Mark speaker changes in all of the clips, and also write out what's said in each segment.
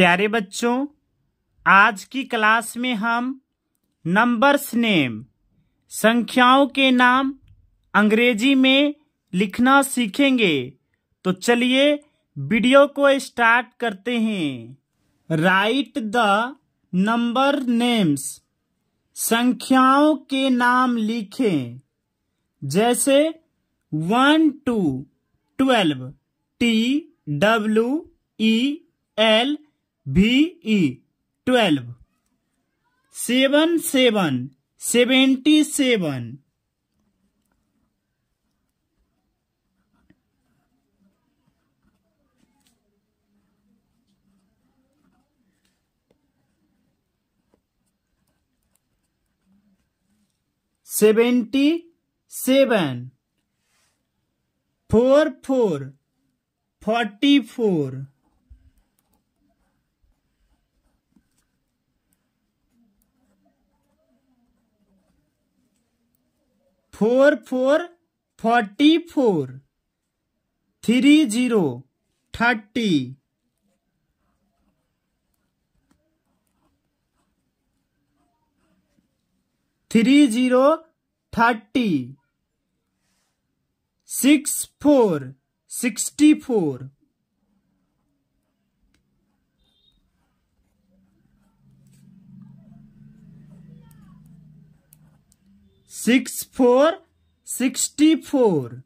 Speaker 1: प्यारे बच्चों आज की क्लास में हम नंबर्स नेम संख्याओं के नाम अंग्रेजी में लिखना सीखेंगे तो चलिए वीडियो को स्टार्ट करते हैं राइट द नंबर नेम्स संख्याओं के नाम लिखें जैसे one two twelve T W E L B E twelve seven seven seventy seven seventy seven four four forty four four four forty four three zero thirty three zero thirty six four sixty four six four sixty four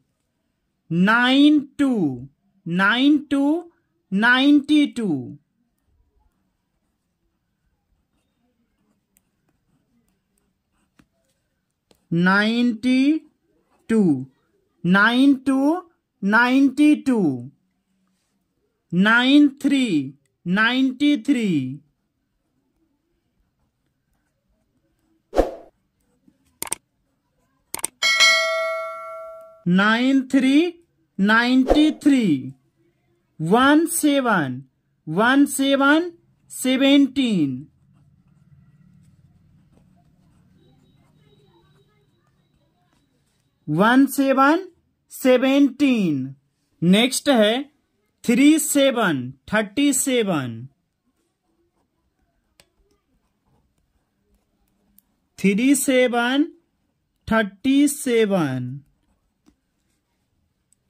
Speaker 1: nine two nine two ninety two ninety two nine two ninety two nine three ninety three nine three ninety three one seven one seven seventeen one seven seventeen next है three seven thirty seven three seven thirty seven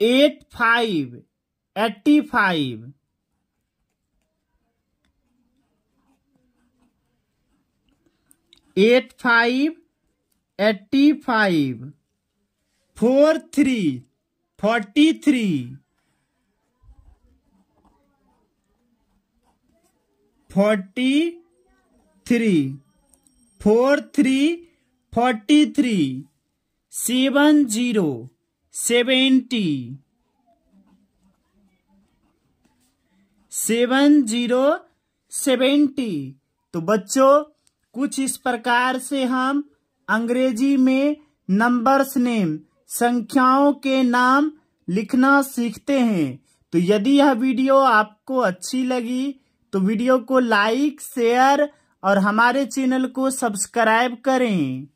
Speaker 1: eight five eighty five eight five eighty five four three forty three forty three four three forty three seven zero seventy seven zero seventy तो बच्चों कुछ इस प्रकार से हम अंग्रेजी में numbers name संख्याओं के नाम लिखना सीखते हैं तो यदि यह वीडियो आपको अच्छी लगी तो वीडियो को लाइक शेयर और हमारे चैनल को सब्सक्राइब करें